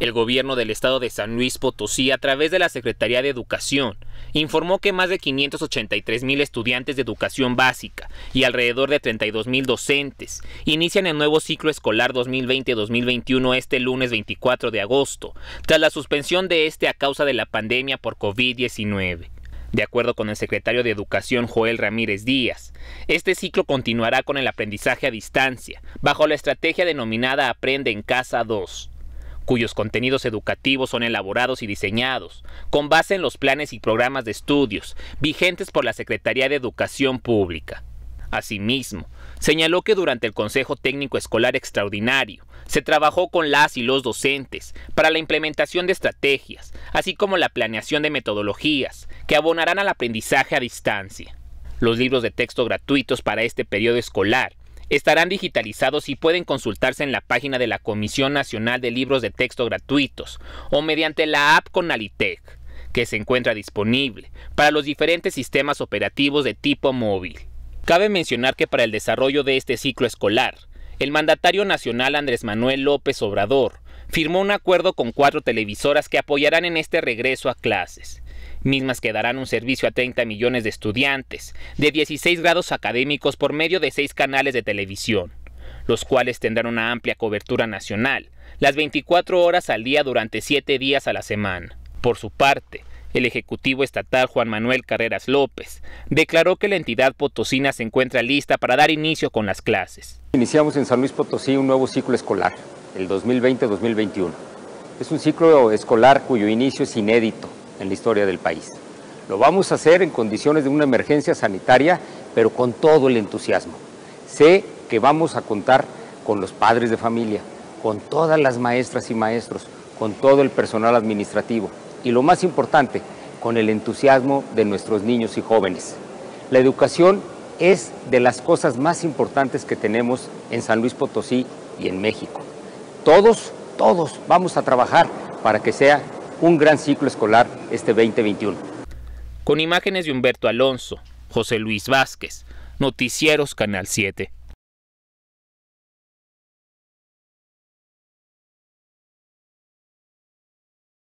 El gobierno del estado de San Luis Potosí, a través de la Secretaría de Educación, informó que más de 583 mil estudiantes de educación básica y alrededor de 32 mil docentes inician el nuevo ciclo escolar 2020-2021 este lunes 24 de agosto, tras la suspensión de este a causa de la pandemia por COVID-19. De acuerdo con el secretario de Educación Joel Ramírez Díaz, este ciclo continuará con el aprendizaje a distancia, bajo la estrategia denominada Aprende en Casa 2 cuyos contenidos educativos son elaborados y diseñados con base en los planes y programas de estudios vigentes por la Secretaría de Educación Pública. Asimismo, señaló que durante el Consejo Técnico Escolar Extraordinario se trabajó con las y los docentes para la implementación de estrategias, así como la planeación de metodologías que abonarán al aprendizaje a distancia. Los libros de texto gratuitos para este periodo escolar estarán digitalizados y pueden consultarse en la página de la Comisión Nacional de Libros de Texto Gratuitos o mediante la app Conalitec, que se encuentra disponible para los diferentes sistemas operativos de tipo móvil. Cabe mencionar que para el desarrollo de este ciclo escolar, el mandatario nacional Andrés Manuel López Obrador firmó un acuerdo con cuatro televisoras que apoyarán en este regreso a clases mismas que darán un servicio a 30 millones de estudiantes, de 16 grados académicos por medio de 6 canales de televisión, los cuales tendrán una amplia cobertura nacional, las 24 horas al día durante 7 días a la semana. Por su parte, el Ejecutivo Estatal Juan Manuel Carreras López declaró que la entidad potosina se encuentra lista para dar inicio con las clases. Iniciamos en San Luis Potosí un nuevo ciclo escolar, el 2020-2021. Es un ciclo escolar cuyo inicio es inédito en la historia del país. Lo vamos a hacer en condiciones de una emergencia sanitaria, pero con todo el entusiasmo. Sé que vamos a contar con los padres de familia, con todas las maestras y maestros, con todo el personal administrativo y lo más importante, con el entusiasmo de nuestros niños y jóvenes. La educación es de las cosas más importantes que tenemos en San Luis Potosí y en México. Todos, todos vamos a trabajar para que sea un gran ciclo escolar este 2021. Con imágenes de Humberto Alonso, José Luis Vázquez, Noticieros Canal 7.